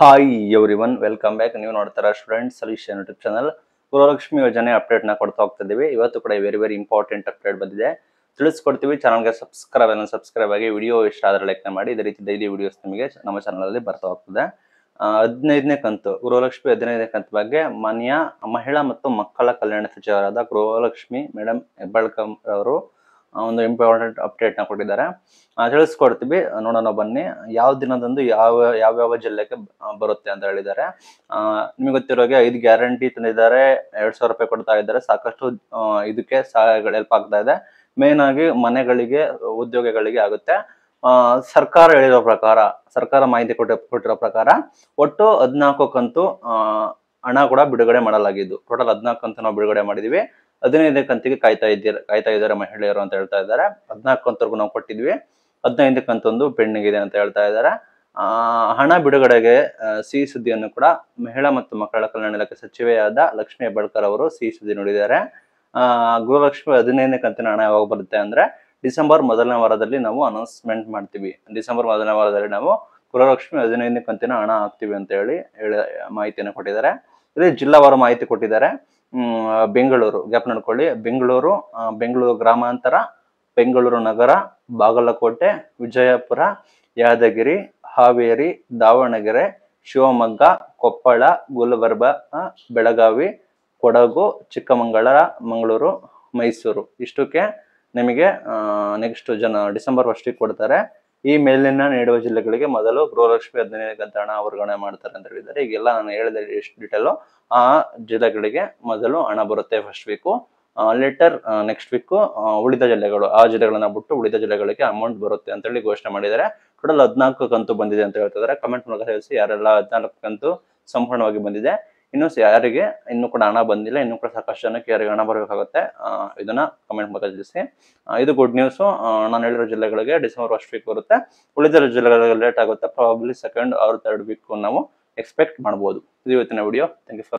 hi every welcome back ನೀವು ನೋಡ್ತಾರೆ student solution YouTube channel Gruhalakshmi ಯೋಜನೆ ಅಪ್ಡೇಟ್ನ ಕೊಡ್ತಾ ಹೋಗ್ತಿದ್ದೀವಿ ಇವತ್ತು ಕೂಡ ವೆರಿ ವೆರಿ ಇಂಪಾರ್ಟೆಂಟ್ ಅಪ್ಡೇಟ್ ಬಂದಿದೆ ತಿಳಿಸ್ಕೊಡ್ತೀವಿ ಚಾನಲ್ಗೆ ಸಬ್ಸ್ಕ್ರೈಬ್ ಅನ್ನು ಸಬ್ಸ್ಕ್ರೈಬ್ ಆಗಿ ವಿಡಿಯೋ ಇಷ್ಟ ಆದರೆ ಲೈಕ್ ಮಾಡಿ ಇದೇ ರೀತಿ ಡೈಲಿ ವಿಡಿಯೋಸ್ ನಿಮಗೆ ನಮ್ಮ ಚಾನಲಲ್ಲಿ ಬರ್ತಾ ಹೋಗ್ತದೆ ಹದಿನೈದನೇ ಕಂತು ಗೃಹಲಕ್ಷ್ಮಿ ಹದಿನೈದನೇ ಕಂತು ಬಗ್ಗೆ ಮಾನ್ಯ ಮಹಿಳಾ ಮತ್ತು ಮಕ್ಕಳ ಕಲ್ಯಾಣ ಸಚಿವರಾದ ಗೃಹಲಕ್ಷ್ಮಿ ಮೇಡಮ್ ಹೆಬ್ಬಾಳ್ಕಂ ಅವರು ಒಂದು ಇಂಪಾರ್ಟೆಂಟ್ ನ ಕೊಟ್ಟಿದ್ದಾರೆ ತಿಳಿಸ್ಕೊಡ್ತೀವಿ ನೋಡೋಣ ಬನ್ನಿ ಯಾವ ದಿನದಂದು ಯಾವ ಯಾವ್ಯಾವ ಜಿಲ್ಲೆಗೆ ಬರುತ್ತೆ ಅಂತ ಹೇಳಿದ್ದಾರೆ ನಿಮಗೆ ಗೊತ್ತಿರೋ ಹಾಗೆ ಐದು ಗ್ಯಾರಂಟಿ ತಂದಿದ್ದಾರೆ ಎರಡು ಸಾವಿರ ರೂಪಾಯಿ ಕೊಡ್ತಾ ಇದ್ದಾರೆ ಸಾಕಷ್ಟು ಇದಕ್ಕೆ ಸಹಾಯಗಳು ಹೆಲ್ಪ್ ಆಗ್ತಾ ಇದೆ ಮೇನ್ ಆಗಿ ಮನೆಗಳಿಗೆ ಉದ್ಯೋಗಗಳಿಗೆ ಆಗುತ್ತೆ ಸರ್ಕಾರ ಹೇಳಿರೋ ಪ್ರಕಾರ ಸರ್ಕಾರ ಮಾಹಿತಿ ಕೊಟ್ಟ ಕೊಟ್ಟಿರೋ ಪ್ರಕಾರ ಒಟ್ಟು ಹದಿನಾಲ್ಕು ಕಂತು ಹಣ ಕೂಡ ಬಿಡುಗಡೆ ಮಾಡಲಾಗಿದ್ದು ಟೋಟಲ್ ಹದಿನಾಲ್ಕು ಕಂತು ನಾವು ಬಿಡುಗಡೆ ಮಾಡಿದ್ದೀವಿ ಹದಿನೈದನೇ ಕಂತಿಗೆ ಕಾಯ್ತಾ ಇದ್ದೀರ ಕಾಯ್ತಾ ಇದ್ದಾರೆ ಮಹಿಳೆಯರು ಅಂತ ಹೇಳ್ತಾ ಇದ್ದಾರೆ ಹದಿನಾಲ್ಕು ಕಂತವರೆಗೂ ನಾವು ಕೊಟ್ಟಿದ್ವಿ ಹದಿನೈದನೇ ಕಂತೊಂದು ಪೆಂಡಿಂಗ್ ಇದೆ ಅಂತ ಹೇಳ್ತಾ ಇದ್ದಾರೆ ಹಣ ಬಿಡುಗಡೆಗೆ ಸಿಹಿ ಸುದ್ದಿಯನ್ನು ಕೂಡ ಮಹಿಳಾ ಮತ್ತು ಮಕ್ಕಳ ಕಲ್ಯಾಣ ಇಲಾಖೆ ಸಚಿವೆಯಾದ ಲಕ್ಷ್ಮೀ ಹೆಬ್ಬಾಳ್ಕರ್ ಅವರು ಸಿಹಿ ಸುದ್ದಿ ನೋಡಿದ್ದಾರೆ ಗೃಹಲಕ್ಷ್ಮಿ ಹದಿನೈದನೇ ಕಂತಿನ ಹಣ ಯಾವಾಗ ಬರುತ್ತೆ ಅಂದ್ರೆ ಡಿಸೆಂಬರ್ ಮೊದಲನೇ ವಾರದಲ್ಲಿ ನಾವು ಅನೌನ್ಸ್ಮೆಂಟ್ ಮಾಡ್ತೀವಿ ಡಿಸೆಂಬರ್ ಮೊದಲನೇ ವಾರದಲ್ಲಿ ನಾವು ಗೃಹಲಕ್ಷ್ಮಿ ಹದಿನೈದನೇ ಕಂತಿನ ಹಣ ಹಾಕ್ತೀವಿ ಅಂತ ಹೇಳಿ ಮಾಹಿತಿಯನ್ನು ಕೊಟ್ಟಿದ್ದಾರೆ ಇದೇ ಜಿಲ್ಲಾವಾರು ಮಾಹಿತಿ ಕೊಟ್ಟಿದ್ದಾರೆ ಬೆಂಗಳೂರು ಗ್ಯಾಪ್ ನೋಡ್ಕೊಳ್ಳಿ ಬೆಂಗಳೂರು ಬೆಂಗಳೂರು ಗ್ರಾಮಾಂತರ ಬೆಂಗಳೂರು ನಗರ ಬಾಗಲಕೋಟೆ ವಿಜಯಪುರ ಯಾದಗಿರಿ ಹಾವೇರಿ ದಾವಣಗೆರೆ ಶಿವಮೊಗ್ಗ ಕೊಪ್ಪಳ ಗುಲ್ಬರ್ಬ ಬೆಳಗಾವಿ ಕೊಡಗು ಚಿಕ್ಕಮಗಳ ಮಂಗಳೂರು ಮೈಸೂರು ಇಷ್ಟಕ್ಕೆ ನಿಮಗೆ ನೆಕ್ಸ್ಟ್ ಜನ ಡಿಸೆಂಬರ್ ಫಸ್ಟಿಗೆ ಕೊಡ್ತಾರೆ ಈ ಮೇಲಿನ ನೀಡುವ ಜಿಲ್ಲೆಗಳಿಗೆ ಮೊದಲು ಗೃಹಲಕ್ಷ್ಮಿ ಹದಿನೈದನೇ ಹಣ ವರ್ಗಾವಣೆ ಮಾಡ್ತಾರೆ ಅಂತ ಹೇಳಿದ್ದಾರೆ ಈಗೆಲ್ಲ ನಾನು ಹೇಳಿದ ಎಷ್ಟು ಡೀಟೇಲು ಆ ಜಿಲ್ಲೆಗಳಿಗೆ ಮೊದಲು ಹಣ ಬರುತ್ತೆ first week later next week ಉಳಿದ ಜಿಲ್ಲೆಗಳು ಆ ಜಿಲ್ಲೆಗಳನ್ನ ಬಿಟ್ಟು ಉಳಿದ ಜಿಲ್ಲೆಗಳಿಗೆ ಅಮೌಂಟ್ ಬರುತ್ತೆ ಅಂತ ಹೇಳಿ ಘೋಷಣೆ ಮಾಡಿದ್ದಾರೆ ಟೋಟಲ್ ಹದಿನಾಲ್ಕು ಕಂತು ಬಂದಿದೆ ಅಂತ ಹೇಳ್ತಿದ್ದಾರೆ ಕಮೆಂಟ್ ಮೂಲಕ ತಿಳಿಸಿ ಯಾರೆಲ್ಲ ಹದಿನಾಲ್ಕು ಕಂತು ಸಂಪೂರ್ಣವಾಗಿ ಬಂದಿದೆ ಇನ್ನು ಯಾರಿಗೆ ಇನ್ನು ಕೂಡ ಹಣ ಬಂದಿಲ್ಲ ಇನ್ನು ಕೂಡ ಸಾಕಷ್ಟು ಜನಕ್ಕೆ ಯಾರಿಗೆ ಹಣ ಬರಬೇಕಾಗುತ್ತೆ ಇದನ್ನ ಕಮೆಂಟ್ ಮೂಲಕ ತಿಳಿಸಿ ಇದು ಗುಡ್ ನ್ಯೂಸ್ ನಾನು ಹೇಳಿರೋ ಜಿಲ್ಲೆಗಳಿಗೆ ಡಿಸೆಂಬರ್ ಫಸ್ಟ್ ವೀಕ್ ಬರುತ್ತೆ ಉಳಿದಿರೋ ಜಿಲ್ಲೆಗಳಿಗೆ ಲೇಟ್ ಆಗುತ್ತೆ probably second or third week ನಾವು ಎಕ್ಸ್ಪೆಕ್ಟ್ ಮಾಡಬಹುದು ಇದು ಇವತ್ತಿನ ವಿಡಿಯೋ ಥ್ಯಾಂಕ್ ಯು ಫಾರ್